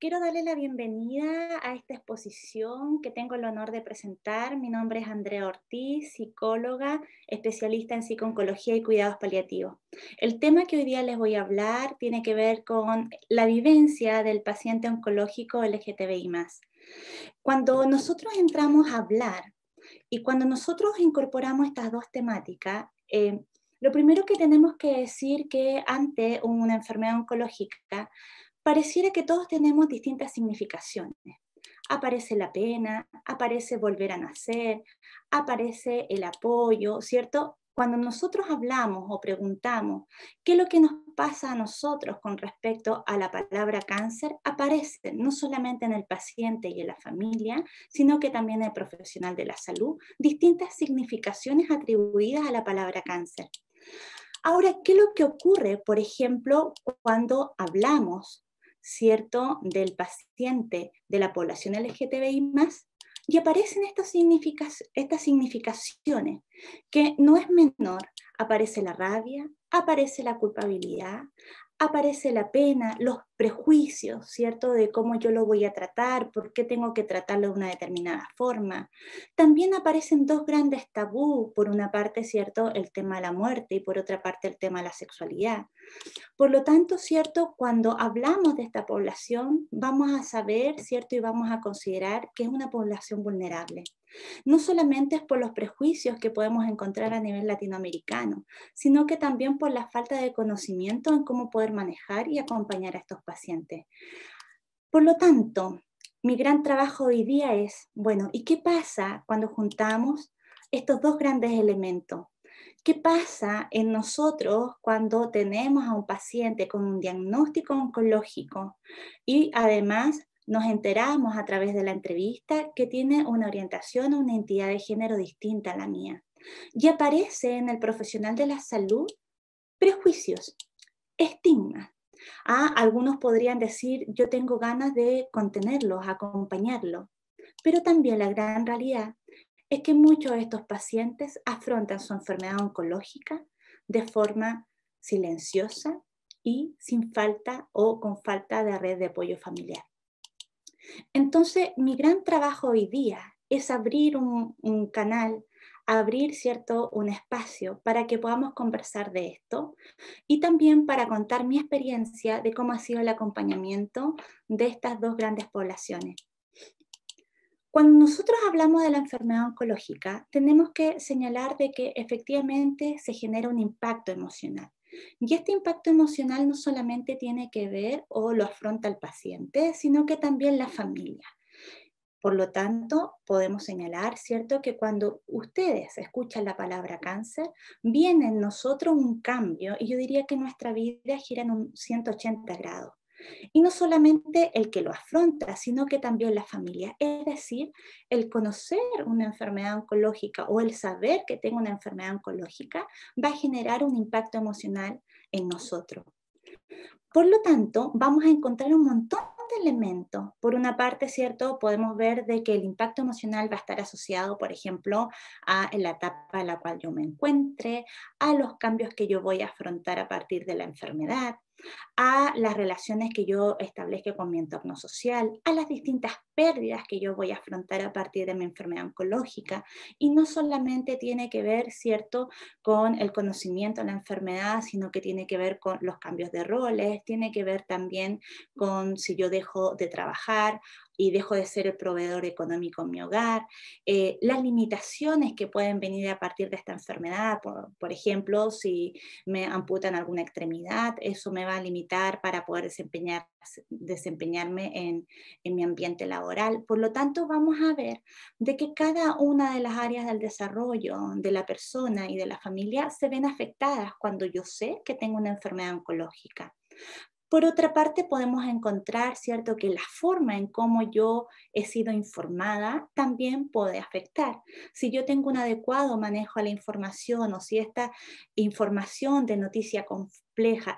Quiero darle la bienvenida a esta exposición que tengo el honor de presentar. Mi nombre es Andrea Ortiz, psicóloga, especialista en psiconcología y cuidados paliativos. El tema que hoy día les voy a hablar tiene que ver con la vivencia del paciente oncológico LGTBI. Cuando nosotros entramos a hablar y cuando nosotros incorporamos estas dos temáticas, eh, lo primero que tenemos que decir que ante una enfermedad oncológica, pareciera que todos tenemos distintas significaciones. Aparece la pena, aparece volver a nacer, aparece el apoyo, ¿cierto? Cuando nosotros hablamos o preguntamos qué es lo que nos pasa a nosotros con respecto a la palabra cáncer, aparece no solamente en el paciente y en la familia, sino que también en el profesional de la salud, distintas significaciones atribuidas a la palabra cáncer. Ahora, ¿qué es lo que ocurre, por ejemplo, cuando hablamos ¿cierto?, del paciente de la población LGTBI y aparecen estas, estas significaciones, que no es menor. Aparece la rabia, aparece la culpabilidad, aparece la pena, los prejuicios, ¿cierto? De cómo yo lo voy a tratar, por qué tengo que tratarlo de una determinada forma. También aparecen dos grandes tabú, por una parte, ¿cierto? El tema de la muerte y por otra parte el tema de la sexualidad. Por lo tanto, ¿cierto? Cuando hablamos de esta población, vamos a saber, ¿cierto? Y vamos a considerar que es una población vulnerable. No solamente es por los prejuicios que podemos encontrar a nivel latinoamericano, sino que también por la falta de conocimiento en cómo poder manejar y acompañar a estos pacientes. Por lo tanto, mi gran trabajo hoy día es, bueno, ¿y qué pasa cuando juntamos estos dos grandes elementos? ¿Qué pasa en nosotros cuando tenemos a un paciente con un diagnóstico oncológico y además nos enteramos a través de la entrevista que tiene una orientación o una entidad de género distinta a la mía. Y aparece en el profesional de la salud prejuicios, estigmas. Ah, algunos podrían decir, yo tengo ganas de contenerlos, acompañarlos. Pero también la gran realidad es que muchos de estos pacientes afrontan su enfermedad oncológica de forma silenciosa y sin falta o con falta de red de apoyo familiar. Entonces, mi gran trabajo hoy día es abrir un, canal, abrir, ¿cierto?, un espacio para que podamos conversar de esto y también para contar mi experiencia de cómo ha sido el acompañamiento de estas dos grandes poblaciones. Cuando nosotros hablamos de la enfermedad oncológica, tenemos que señalar de que efectivamente se genera un impacto emocional. Y este impacto emocional no solamente tiene que ver o lo afronta el paciente, sino que también la familia. Por lo tanto, podemos señalar, ¿cierto?, que cuando ustedes escuchan la palabra cáncer, viene en nosotros un cambio y yo diría que nuestra vida gira en un 180 grados. Y no solamente el que lo afronta, sino que también la familia. Es decir, el conocer una enfermedad oncológica o el saber que tengo una enfermedad oncológica va a generar un impacto emocional en nosotros. Por lo tanto, vamos a encontrar un montón de elementos. Por una parte, ¿cierto? Podemos ver de que el impacto emocional va a estar asociado, por ejemplo, a la etapa en la cual yo me encuentre, a los cambios que yo voy a afrontar a partir de la enfermedad, a las relaciones que yo establezco con mi entorno social, a las distintas pérdidas que yo voy a afrontar a partir de mi enfermedad oncológica. Y no solamente tiene que ver, ¿cierto?, con el conocimiento de la enfermedad, sino que tiene que ver con los cambios de roles, tiene que ver también con si yo dejo de trabajar y dejo de ser el proveedor económico en mi hogar, eh, las limitaciones que pueden venir a partir de esta enfermedad, por, ejemplo, si me amputan alguna extremidad, eso me va a limitar para poder desempeñar, desempeñarme en, en mi ambiente laboral. Por lo tanto, vamos a ver de que cada una de las áreas del desarrollo de la persona y de la familia se ven afectadas cuando yo sé que tengo una enfermedad oncológica. Por otra parte, podemos encontrar, ¿cierto?, que la forma en cómo yo he sido informada también puede afectar. Si yo tengo un adecuado manejo a la información o si esta información de noticia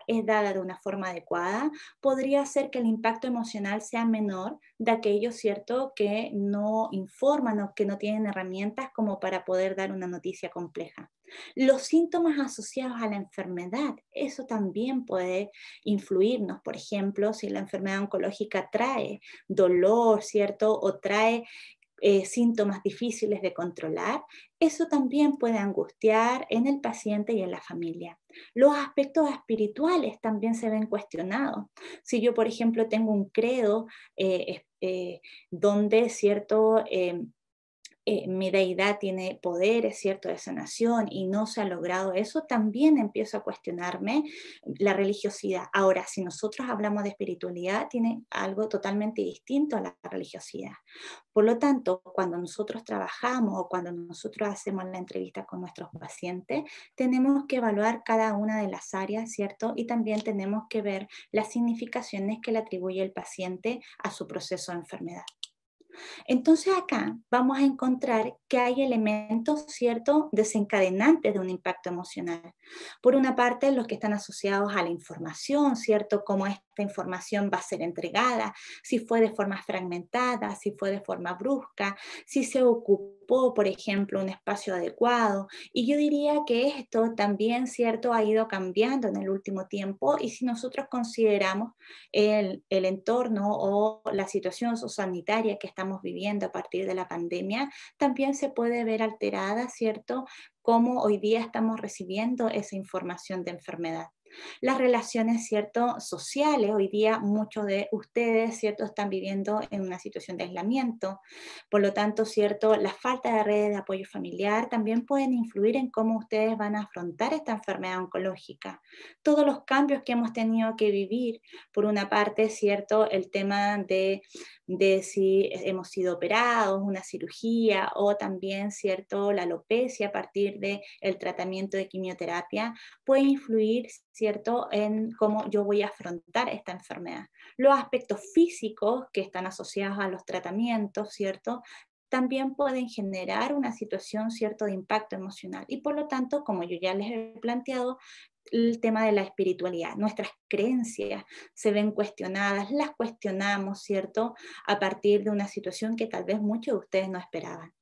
es dada de una forma adecuada, podría ser que el impacto emocional sea menor de aquellos, ¿cierto?, que no informan o que no tienen herramientas como para poder dar una noticia compleja. Los síntomas asociados a la enfermedad, eso también puede influirnos. Por ejemplo, si la enfermedad oncológica trae dolor, ¿cierto? O trae eh, síntomas difíciles de controlar, eso también puede angustiar en el paciente y en la familia. Los aspectos espirituales también se ven cuestionados. Si yo, por ejemplo, tengo un credo eh, eh, donde cierto em, eh, mi deidad tiene poderes, ¿cierto?, de sanación y no se ha logrado eso, también empiezo a cuestionarme la religiosidad. Ahora, si nosotros hablamos de espiritualidad, tiene algo totalmente distinto a la religiosidad. Por lo tanto, cuando nosotros trabajamos o cuando nosotros hacemos la entrevista con nuestros pacientes, tenemos que evaluar cada una de las áreas, ¿cierto? Y también tenemos que ver las significaciones que le atribuye el paciente a su proceso de enfermedad. Entonces acá vamos a encontrar que hay elementos, ¿cierto?, desencadenantes de un impacto emocional. Por una parte, los que están asociados a la información, ¿cierto?, como es información va a ser entregada, si fue de forma fragmentada, si fue de forma brusca, si se ocupó, por ejemplo, un espacio adecuado. Y yo diría que esto también, ¿cierto?, ha ido cambiando en el último tiempo y si nosotros consideramos el, el entorno o la situación sanitaria que estamos viviendo a partir de la pandemia, también se puede ver alterada, ¿cierto?, cómo hoy día estamos recibiendo esa información de enfermedad. Las relaciones, ¿cierto?, sociales. Hoy día muchos de ustedes, ¿cierto?, están viviendo en una situación de aislamiento. Por lo tanto, ¿cierto?, la falta de redes de apoyo familiar también pueden influir en cómo ustedes van a afrontar esta enfermedad oncológica. Todos los cambios que hemos tenido que vivir, por una parte, ¿cierto?, el tema de de si hemos sido operados, una cirugía o también, ¿cierto?, la alopecia a partir del el tratamiento de quimioterapia puede influir, ¿cierto?, en cómo yo voy a afrontar esta enfermedad. Los aspectos físicos que están asociados a los tratamientos, ¿cierto?, también pueden generar una situación cierto de impacto emocional y por lo tanto, como yo ya les he planteado, el tema de la espiritualidad. Nuestras creencias se ven cuestionadas, las cuestionamos, ¿cierto? A partir de una situación que tal vez muchos de ustedes no esperaban.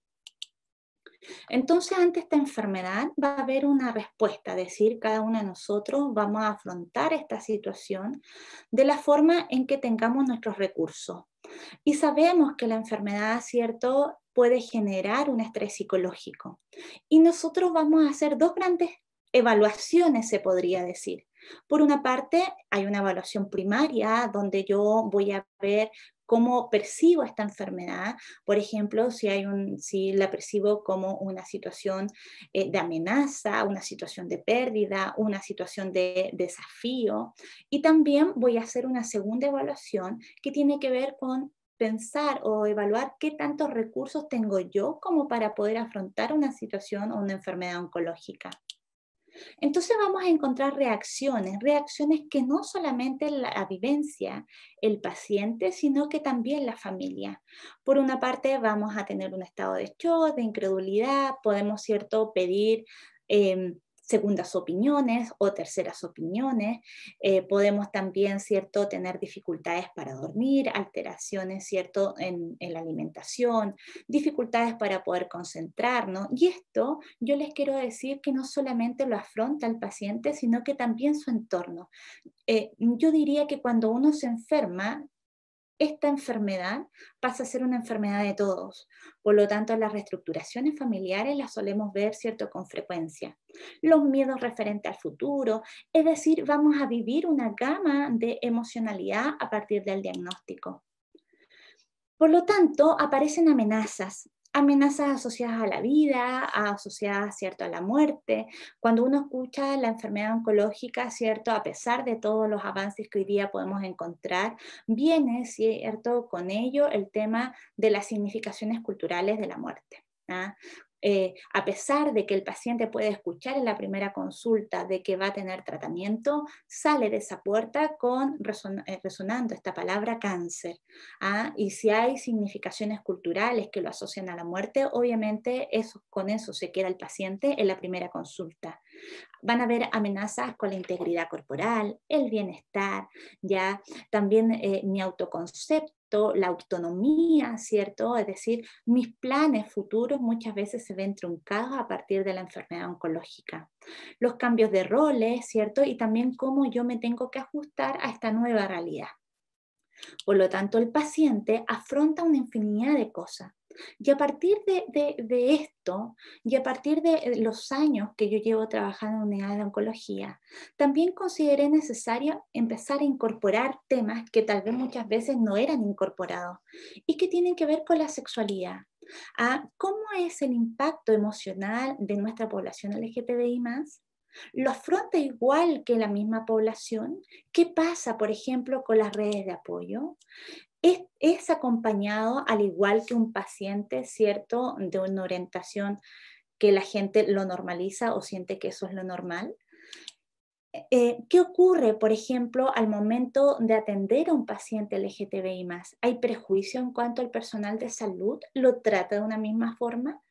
Entonces, ante esta enfermedad va a haber una respuesta, decir, cada uno de nosotros vamos a afrontar esta situación de la forma en que tengamos nuestros recursos. Y sabemos que la enfermedad, ¿cierto?, puede generar un estrés psicológico. Y nosotros vamos a hacer dos grandes evaluaciones, se podría decir. Por una parte, hay una evaluación primaria donde yo voy a ver cómo percibo esta enfermedad, por ejemplo, si, la percibo como una situación eh, de amenaza, una situación de pérdida, una situación de desafío. Y también voy a hacer una segunda evaluación que tiene que ver con pensar o evaluar qué tantos recursos tengo yo como para poder afrontar una situación o una enfermedad oncológica. Entonces vamos a encontrar reacciones, reacciones que no solamente la vivencia el paciente, sino que también la familia. Por una parte vamos a tener un estado de shock, de incredulidad, podemos, ¿cierto?, pedir... Em, segundas opiniones o terceras opiniones. Eh, podemos también, ¿cierto?, tener dificultades para dormir, alteraciones, ¿cierto?, en, la alimentación, dificultades para poder concentrarnos. Y esto yo les quiero decir que no solamente lo afronta el paciente, sino que también su entorno. Eh, yo diría que cuando uno se enferma, esta enfermedad pasa a ser una enfermedad de todos. Por lo tanto, las reestructuraciones familiares las solemos ver, ¿cierto?, con frecuencia. Los miedos referentes al futuro, es decir, vamos a vivir una gama de emocionalidad a partir del diagnóstico. Por lo tanto, aparecen amenazas, amenazas asociadas a la vida, asociadas, ¿cierto?, a la muerte. Cuando uno escucha la enfermedad oncológica, ¿cierto?, a pesar de todos los avances que hoy día podemos encontrar, viene, ¿cierto?, con ello el tema de las significaciones culturales de la muerte. ¿ah? Eh, a pesar de que el paciente puede escuchar en la primera consulta de que va a tener tratamiento, sale de esa puerta con eh, resonando esta palabra cáncer. ¿ah? Y si hay significaciones culturales que lo asocian a la muerte, obviamente eso, con eso se queda el paciente en la primera consulta. Van a haber amenazas con la integridad corporal, el bienestar, ya también eh, mi autoconcepto la autonomía, ¿cierto? Es decir, mis planes futuros muchas veces se ven truncados a partir de la enfermedad oncológica. Los cambios de roles, ¿cierto? Y también cómo yo me tengo que ajustar a esta nueva realidad. Por lo tanto, el paciente afronta una infinidad de cosas y a partir de, esto, y a partir de eh, los años que yo llevo trabajando en unidad de oncología, también consideré necesario empezar a incorporar temas que tal vez muchas veces no eran incorporados y que tienen que ver con la sexualidad. A ¿Cómo es el impacto emocional de nuestra población LGTBI más? ¿Lo afronta igual que la misma población? ¿Qué pasa, por ejemplo, con las redes de apoyo? es, acompañado, al igual que un paciente, ¿cierto?, de una orientación que la gente lo normaliza o siente que eso es lo normal. Eh, eh, ¿Qué ocurre, por ejemplo, al momento de atender a un paciente LGTBI ¿Hay prejuicio en cuanto al personal de salud? ¿Lo trata de una misma forma?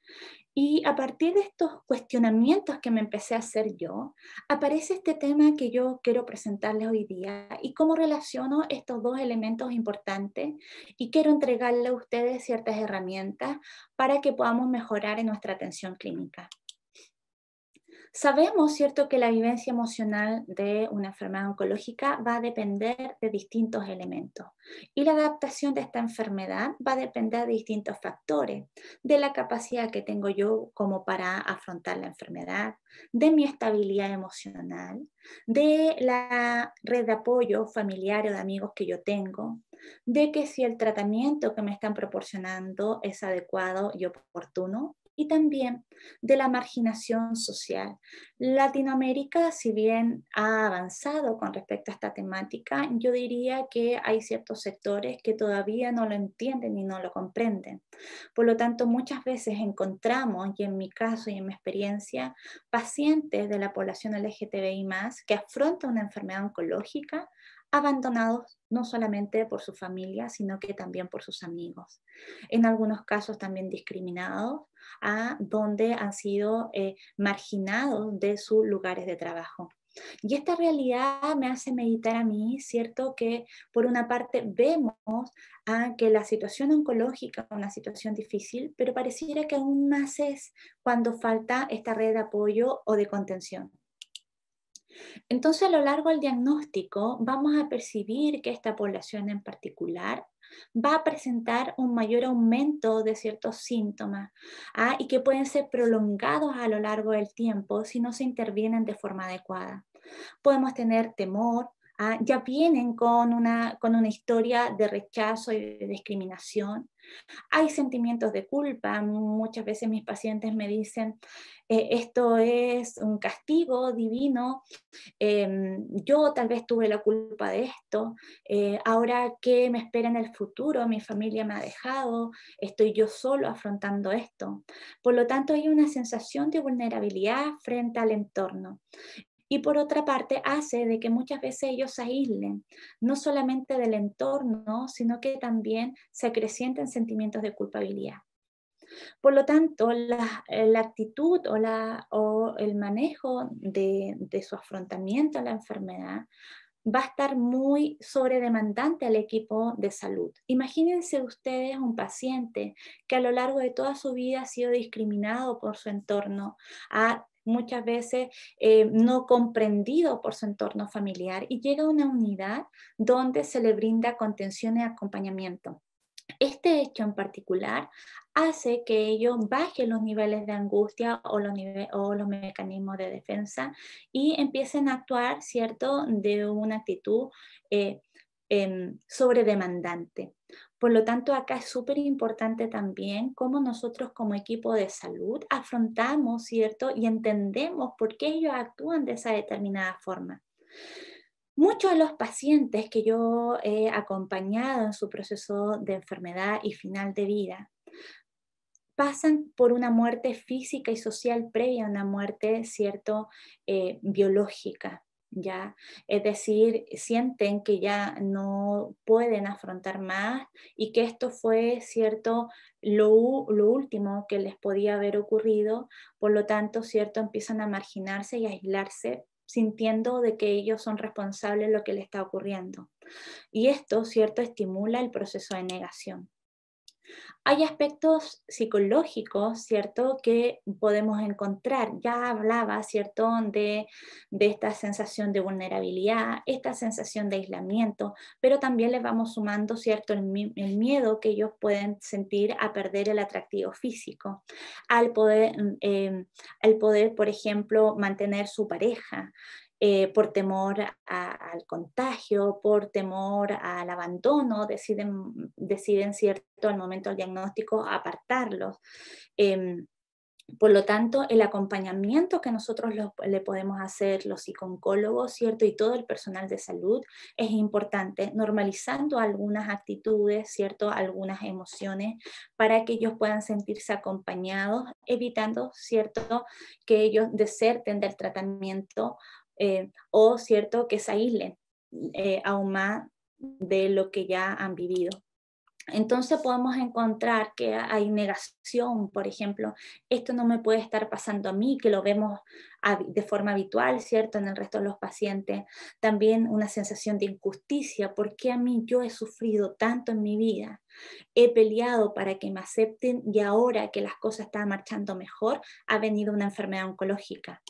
Y a partir de estos cuestionamientos que me empecé a hacer yo, aparece este tema que yo quiero presentarles hoy día y cómo relaciono estos dos elementos importantes y quiero entregarle a ustedes ciertas herramientas para que podamos mejorar en nuestra atención clínica. Sabemos, ¿cierto?, que la vivencia emocional de una enfermedad oncológica va a depender de distintos elementos y la adaptación de esta enfermedad va a depender de distintos factores, de la capacidad que tengo yo como para afrontar la enfermedad, de mi estabilidad emocional, de la red de apoyo familiar o de amigos que yo tengo, de que si el tratamiento que me están proporcionando es adecuado y oportuno, y también de la marginación social. Latinoamérica, si bien ha avanzado con respecto a esta temática, yo diría que hay ciertos sectores que todavía no lo entienden y no lo comprenden. Por lo tanto, muchas veces encontramos, y en mi caso y en mi experiencia, pacientes de la población LGTBI que afrontan una enfermedad oncológica abandonados no solamente por su familia, sino que también por sus amigos. En algunos casos también discriminados, a donde han sido eh, marginados de sus lugares de trabajo. Y esta realidad me hace meditar a mí, ¿cierto? Que por una parte vemos que la situación oncológica es una situación difícil, pero pareciera que aún más es cuando falta esta red de apoyo o de contención. Entonces, a lo largo del diagnóstico, vamos a percibir que esta población en particular va a presentar un mayor aumento de ciertos síntomas ¿ah? y que pueden ser prolongados a lo largo del tiempo si no se intervienen de forma adecuada. Podemos tener temor, Ah, ya vienen con una, con una historia de rechazo y de discriminación. Hay sentimientos de culpa. Muchas veces mis pacientes me dicen, eh, esto es un castigo divino, em, yo tal vez tuve la culpa de esto, eh, ahora qué me espera en el futuro, mi familia me ha dejado, estoy yo solo afrontando esto. Por lo tanto, hay una sensación de vulnerabilidad frente al entorno y por otra parte hace de que muchas veces ellos se aíslen, no solamente del entorno, sino que también se acrecienten sentimientos de culpabilidad. Por lo tanto, la, eh, actitud o, la, o, el manejo de, su afrontamiento a la enfermedad va a estar muy sobredemandante al equipo de salud. Imagínense ustedes un paciente que a lo largo de toda su vida ha sido discriminado por su entorno, ha muchas veces eh, no comprendido por su entorno familiar y llega a una unidad donde se le brinda contención y acompañamiento. Este hecho en particular hace que ellos bajen los niveles de angustia o los, o los mecanismos de defensa y empiecen a actuar, ¿cierto?, de una actitud eh, em, sobredemandante. Por lo tanto, acá es súper importante también cómo nosotros como equipo de salud afrontamos, ¿cierto? Y entendemos por qué ellos actúan de esa determinada forma. Muchos de los pacientes que yo he acompañado en su proceso de enfermedad y final de vida pasan por una muerte física y social previa a una muerte, ¿cierto?, eh, biológica. ¿ya? Es decir, sienten que ya no pueden afrontar más y que esto fue, ¿cierto?, lo, último que les podía haber ocurrido, por lo tanto, ¿cierto?, empiezan a marginarse y aislarse sintiendo de que ellos son responsables de lo que les está ocurriendo. Y esto, ¿cierto?, estimula el proceso de negación. Hay aspectos psicológicos, ¿cierto?, que podemos encontrar. Ya hablaba, ¿cierto?, de, esta sensación de vulnerabilidad, esta sensación de aislamiento, pero también les vamos sumando, ¿cierto?, el, miedo que ellos pueden sentir a perder el atractivo físico, poder, mm, em, al poder por ejemplo, mantener su pareja. Eh, por temor al contagio, por temor al abandono, deciden, deciden ¿cierto?, al momento del diagnóstico apartarlos. Em, por lo tanto, el acompañamiento que nosotros le podemos hacer los psicólogos, ¿cierto? Y todo el personal de salud es importante, normalizando algunas actitudes, ¿cierto? Algunas emociones para que ellos puedan sentirse acompañados, evitando, ¿cierto? Que ellos deserten del tratamiento eh, o, ¿cierto?, que se aíslen eh, aún más de lo que ya han vivido. Entonces podemos encontrar que hay negación, por ejemplo, esto no me puede estar pasando a mí, que lo vemos de forma habitual, ¿cierto?, en el resto de los pacientes. También una sensación de injusticia, ¿por qué a mí yo he sufrido tanto en mi vida? He peleado para que me acepten y ahora que las cosas están marchando mejor, ha venido una enfermedad oncológica.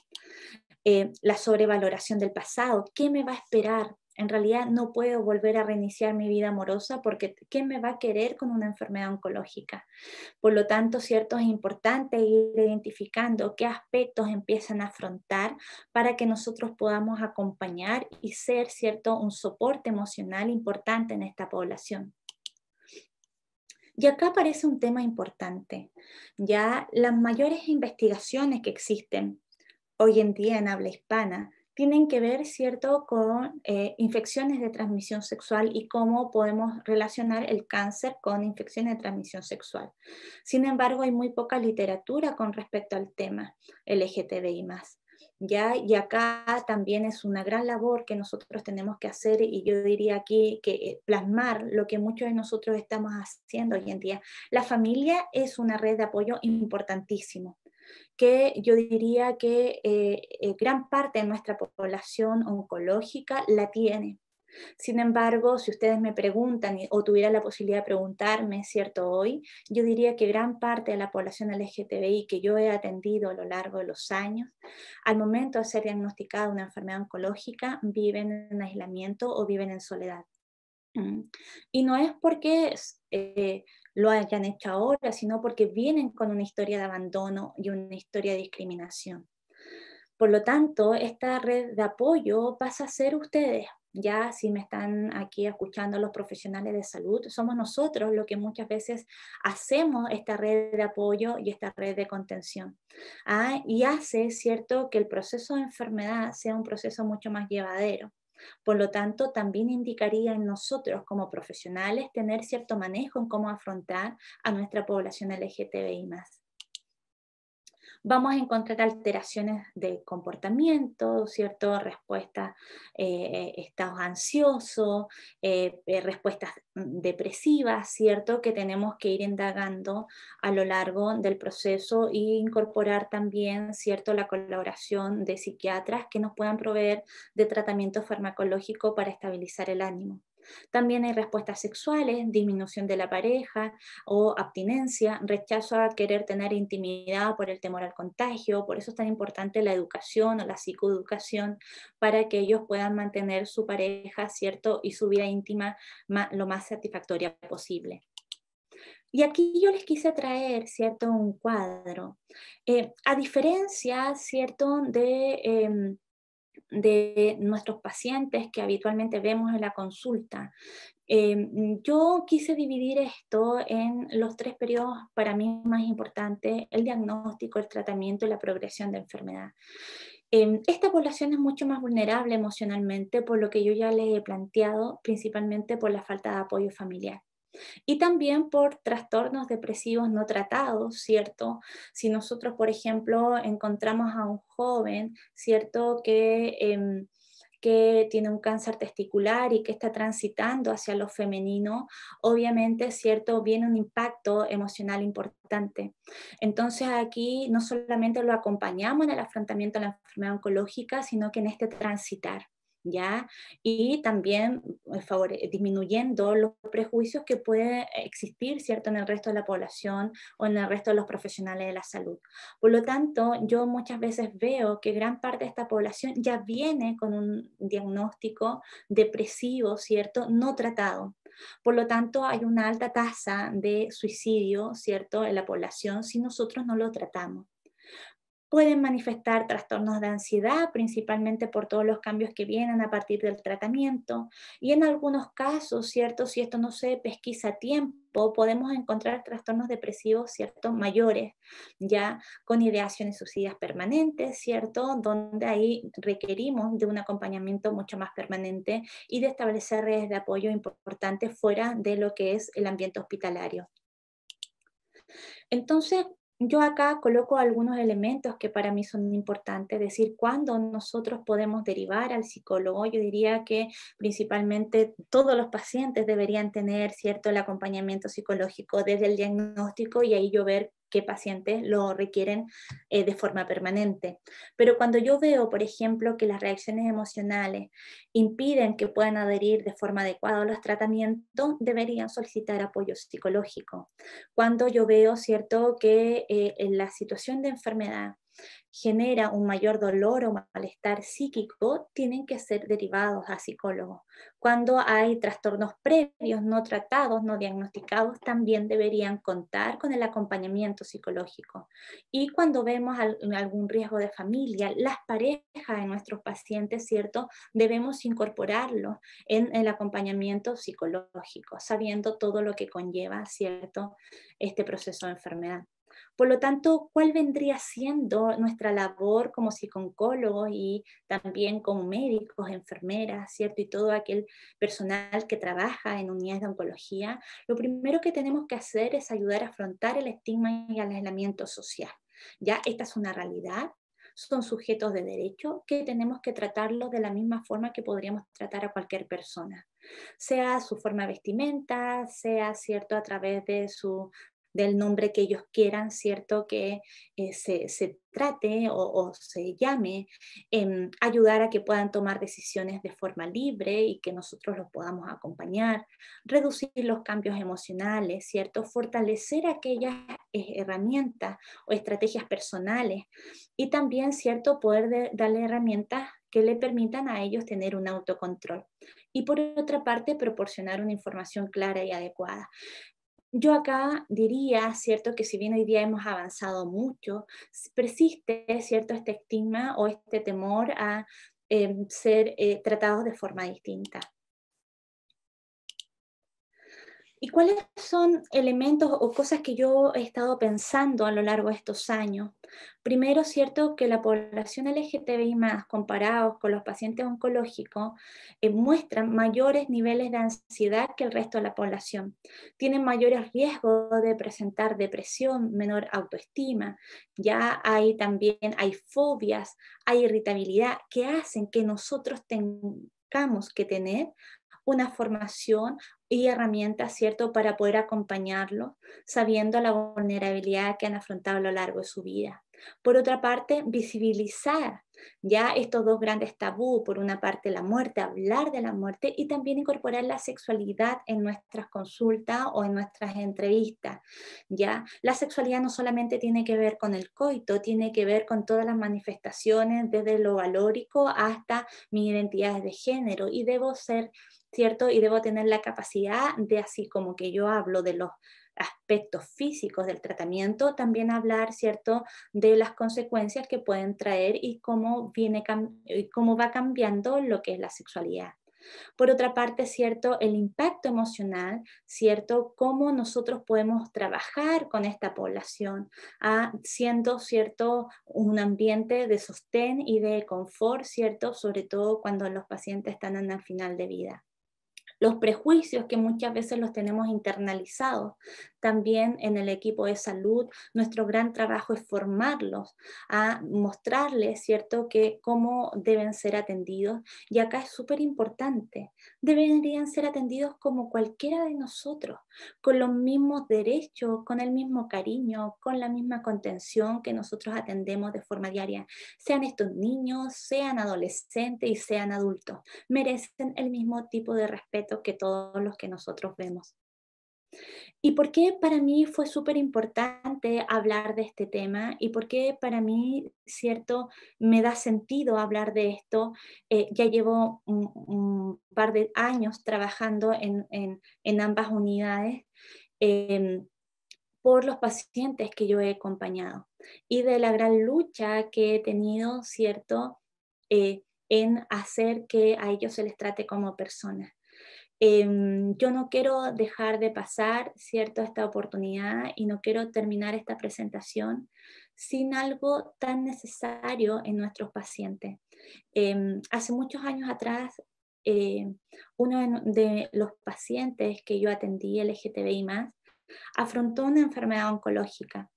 Eh, la sobrevaloración del pasado, ¿qué me va a esperar? En realidad no puedo volver a reiniciar mi vida amorosa porque ¿qué me va a querer con una enfermedad oncológica? Por lo tanto, cierto, es importante ir identificando qué aspectos empiezan a afrontar para que nosotros podamos acompañar y ser, cierto, un soporte emocional importante en esta población. Y acá aparece un tema importante. Ya las mayores investigaciones que existen hoy en día en habla hispana tienen que ver, ¿cierto?, con eh, infecciones de transmisión sexual y cómo podemos relacionar el cáncer con infecciones de transmisión sexual. Sin embargo, hay muy poca literatura con respecto al tema LGTBI ¿Ya? Y acá también es una gran labor que nosotros tenemos que hacer y yo diría aquí que eh, plasmar lo que muchos de nosotros estamos haciendo hoy en día. La familia es una red de apoyo importantísimo que yo diría que eh, eh, gran parte de nuestra población oncológica la tiene. Sin embargo, si ustedes me preguntan o tuvieran la posibilidad de preguntarme, ¿cierto? Hoy, yo diría que gran parte de la población LGTBI que yo he atendido a lo largo de los años, al momento de ser diagnosticada una enfermedad oncológica, viven en aislamiento o viven en soledad. Mm. Y no es porque eh, lo hayan hecho ahora, sino porque vienen con una historia de abandono y una historia de discriminación. Por lo tanto, esta red de apoyo pasa a ser ustedes. Ya si me están aquí escuchando los profesionales de salud, somos nosotros los que muchas veces hacemos esta red de apoyo y esta red de contención. Ah, y hace, ¿cierto?, que el proceso de enfermedad sea un proceso mucho más llevadero. Por lo tanto, también indicaría en nosotros como profesionales tener cierto manejo en cómo afrontar a nuestra población LGTBI vamos a encontrar alteraciones de comportamiento, ¿cierto? Respuestas, eh, estados ansiosos, eh, eh, respuestas mm, depresivas, ¿cierto? Que tenemos que ir indagando a lo largo del proceso e incorporar también, ¿cierto? La colaboración de psiquiatras que nos puedan proveer de tratamiento farmacológico para estabilizar el ánimo. También hay respuestas sexuales, disminución de la pareja o abstinencia, rechazo a querer tener intimidad por el temor al contagio. Por eso es tan importante la educación o la psicoeducación para que ellos puedan mantener su pareja, ¿cierto? Y su vida íntima lo más satisfactoria posible. Y aquí yo les quise traer, ¿cierto?, un cuadro. Eh, a diferencia, ¿cierto?, de... Em, de nuestros pacientes que habitualmente vemos en la consulta. Em, yo quise dividir esto en los tres periodos para mí más importantes, el diagnóstico, el tratamiento y la progresión de enfermedad. Em, esta población es mucho más vulnerable emocionalmente, por lo que yo ya le he planteado, principalmente por la falta de apoyo familiar. Y también por trastornos depresivos no tratados, ¿cierto? Si nosotros, por ejemplo, encontramos a un joven, ¿cierto? Em, que... tiene un cáncer testicular y que está transitando hacia lo femenino, obviamente, ¿cierto? Viene un impacto emocional importante. Entonces aquí no solamente lo acompañamos en el afrontamiento de la enfermedad oncológica, sino que en este transitar. ¿ya? Y también eh, eh, disminuyendo los prejuicios que puede existir, ¿cierto?, en el resto de la población o en el resto de los profesionales de la salud. Por lo tanto, yo muchas veces veo que gran parte de esta población ya viene con un diagnóstico depresivo, ¿cierto?, no tratado. Por lo tanto, hay una alta tasa de suicidio, ¿cierto?, en la población si nosotros no lo tratamos pueden manifestar trastornos de ansiedad, principalmente por todos los cambios que vienen a partir del tratamiento. Y en algunos casos, ¿cierto? Si esto no se pesquisa a tiempo, podemos encontrar trastornos depresivos, ¿cierto? Mayores, ya con ideaciones suicidas permanentes, ¿cierto? Donde ahí requerimos de un acompañamiento mucho más permanente y de establecer redes de apoyo importantes fuera de lo que es el ambiente hospitalario. Entonces, yo acá coloco algunos elementos que para mí son importantes, decir, cuándo nosotros podemos derivar al psicólogo. Yo diría que principalmente todos los pacientes deberían tener cierto el acompañamiento psicológico desde el diagnóstico y ahí yo ver qué pacientes lo requieren eh, de forma permanente. Pero cuando yo veo, por ejemplo, que las reacciones emocionales impiden que puedan adherir de forma adecuada a los tratamientos, deberían solicitar apoyo psicológico. Cuando yo veo, ¿cierto?, que eh, en la situación de enfermedad genera un mayor dolor o malestar psíquico, tienen que ser derivados a psicólogos. Cuando hay trastornos previos no tratados, no diagnosticados, también deberían contar con el acompañamiento psicológico. Y cuando vemos algún riesgo de familia, las parejas de nuestros pacientes, ¿cierto? Debemos incorporarlo en el acompañamiento psicológico, sabiendo todo lo que conlleva, ¿cierto? Este proceso de enfermedad. Por lo tanto, ¿cuál vendría siendo nuestra labor como psicólogos y también con médicos, enfermeras, ¿cierto? Y todo aquel personal que trabaja en unidades de oncología. Lo primero que tenemos que hacer es ayudar a afrontar el estigma y el aislamiento social. Ya esta es una realidad, son sujetos de derecho que tenemos que tratarlos de la misma forma que podríamos tratar a cualquier persona, sea su forma de vestimenta, sea cierto a través de su del nombre que ellos quieran, ¿cierto? Que eh, se, se, trate o, se llame, em, ayudar a que puedan tomar decisiones de forma libre y que nosotros los podamos acompañar, reducir los cambios emocionales, ¿cierto? Fortalecer aquellas eh, herramientas o estrategias personales y también, ¿cierto? Poder darle herramientas que le permitan a ellos tener un autocontrol. Y por otra parte, proporcionar una información clara y adecuada. Yo acá diría, ¿cierto?, que si bien hoy día hemos avanzado mucho, persiste, ¿cierto?, este estigma o este temor a em, ser eh, tratados de forma distinta. ¿Y cuáles son elementos o cosas que yo he estado pensando a lo largo de estos años? Primero, cierto que la población LGTBI más comparados con los pacientes oncológicos eh, muestran mayores niveles de ansiedad que el resto de la población. Tienen mayores riesgos de presentar depresión, menor autoestima. Ya hay también, hay fobias, hay irritabilidad que hacen que nosotros tengamos que tener una formación y herramientas, ¿cierto?, para poder acompañarlo, sabiendo la vulnerabilidad que han afrontado a lo largo de su vida. Por otra parte, visibilizar ya estos dos grandes tabús, por una parte la muerte, hablar de la muerte y también incorporar la sexualidad en nuestras consultas o en nuestras entrevistas, ya. La sexualidad no solamente tiene que ver con el coito, tiene que ver con todas las manifestaciones desde lo valórico hasta mi identidades de género y debo ser ¿cierto? Y debo tener la capacidad de, así como que yo hablo de los aspectos físicos del tratamiento, también hablar, ¿cierto?, de las consecuencias que pueden traer y cómo, viene, cómo va cambiando lo que es la sexualidad. Por otra parte, ¿cierto? El impacto emocional, ¿cierto? Cómo nosotros podemos trabajar con esta población, ah, siendo, ¿cierto? Un ambiente de sostén y de confort, ¿cierto? Sobre todo cuando los pacientes están en el final de vida los prejuicios que muchas veces los tenemos internalizados. También en el equipo de salud, nuestro gran trabajo es formarlos, a mostrarles, ¿cierto?, que cómo deben ser atendidos. Y acá es súper importante, deberían ser atendidos como cualquiera de nosotros, con los mismos derechos, con el mismo cariño, con la misma contención que nosotros atendemos de forma diaria, sean estos niños, sean adolescentes y sean adultos. Merecen el mismo tipo de respeto que todos los que nosotros vemos. ¿Y por qué para mí fue súper importante hablar de este tema? ¿Y por qué para mí, cierto, me da sentido hablar de esto? Eh, ya llevo un, par de años trabajando en, en, ambas unidades em, por los pacientes que yo he acompañado y de la gran lucha que he tenido, cierto, eh, en hacer que a ellos se les trate como personas Em, yo no quiero dejar de pasar, ¿cierto?, esta oportunidad y no quiero terminar esta presentación sin algo tan necesario en nuestros pacientes. Em, hace muchos años atrás, eh, uno de los pacientes que yo atendí, LGTBI, afrontó una enfermedad oncológica.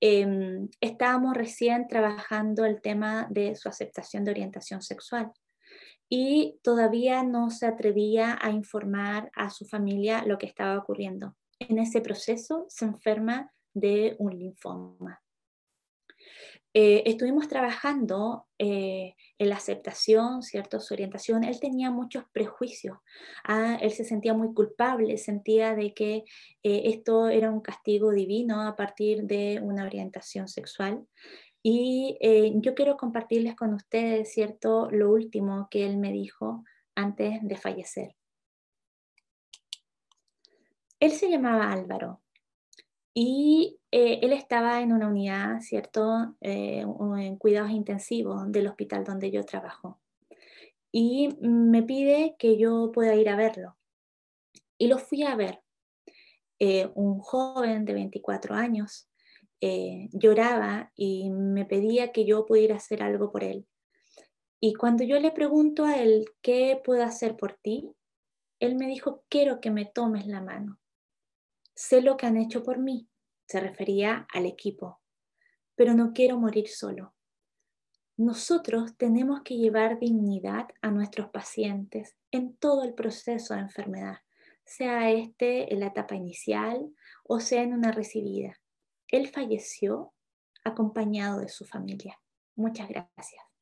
Em, estábamos recién trabajando el tema de su aceptación de orientación sexual y todavía no se atrevía a informar a su familia lo que estaba ocurriendo. En ese proceso se enferma de un linfoma. Eh, estuvimos trabajando eh, en la aceptación, ¿cierto? su orientación. Él tenía muchos prejuicios, ah, él se sentía muy culpable, sentía de que eh, esto era un castigo divino a partir de una orientación sexual. Y eh, yo quiero compartirles con ustedes, ¿cierto?, lo último que él me dijo antes de fallecer. Él se llamaba Álvaro y eh, él estaba en una unidad, ¿cierto?, eh, en cuidados intensivos del hospital donde yo trabajo. Y me pide que yo pueda ir a verlo. Y lo fui a ver. un joven de 24 años, eh, lloraba y me pedía que yo pudiera hacer algo por él. Y cuando yo le pregunto a él, ¿qué puedo hacer por ti? Él me dijo, quiero que me tomes la mano. Sé lo que han hecho por mí, se refería al equipo, pero no quiero morir solo. Nosotros tenemos que llevar dignidad a nuestros pacientes en todo el proceso de enfermedad, sea este en la etapa inicial o sea en una recibida él falleció acompañado de su familia. Muchas gracias.